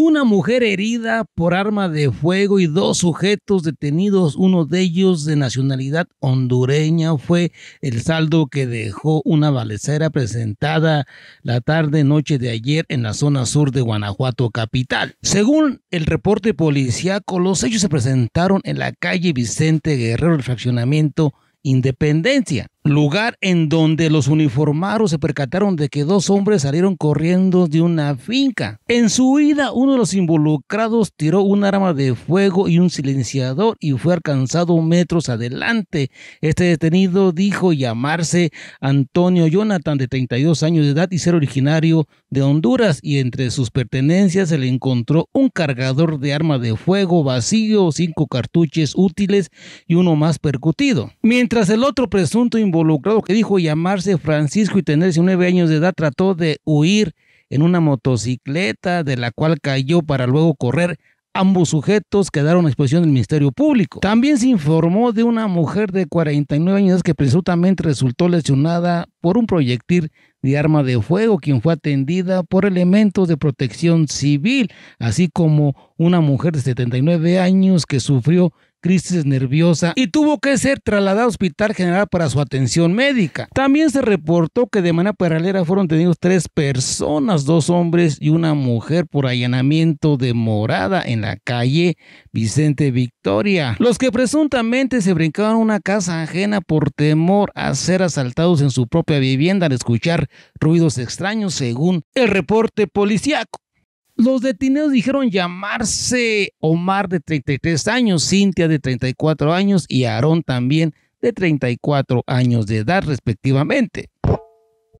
Una mujer herida por arma de fuego y dos sujetos detenidos, uno de ellos de nacionalidad hondureña, fue el saldo que dejó una balacera presentada la tarde-noche de ayer en la zona sur de Guanajuato capital. Según el reporte policíaco, los hechos se presentaron en la calle Vicente Guerrero del fraccionamiento Independencia lugar en donde los uniformados se percataron de que dos hombres salieron corriendo de una finca. En su huida, uno de los involucrados tiró un arma de fuego y un silenciador y fue alcanzado metros adelante. Este detenido dijo llamarse Antonio Jonathan, de 32 años de edad y ser originario de Honduras, y entre sus pertenencias se le encontró un cargador de arma de fuego vacío, cinco cartuches útiles y uno más percutido. Mientras el otro presunto involucrado que dijo llamarse Francisco y tener 19 años de edad trató de huir en una motocicleta de la cual cayó para luego correr. Ambos sujetos quedaron a exposición del Ministerio Público. También se informó de una mujer de 49 años que presuntamente resultó lesionada por un proyectil de arma de fuego, quien fue atendida por elementos de protección civil, así como una mujer de 79 años que sufrió crisis nerviosa y tuvo que ser trasladada al Hospital General para su atención médica. También se reportó que de manera paralela fueron tenidos tres personas, dos hombres y una mujer por allanamiento de morada en la calle Vicente Victoria, los que presuntamente se brincaban una casa ajena por temor a ser asaltados en su propia vivienda al escuchar ruidos extraños según el reporte policíaco. Los detenidos dijeron llamarse Omar de 33 años, Cintia de 34 años y Aarón también de 34 años de edad respectivamente.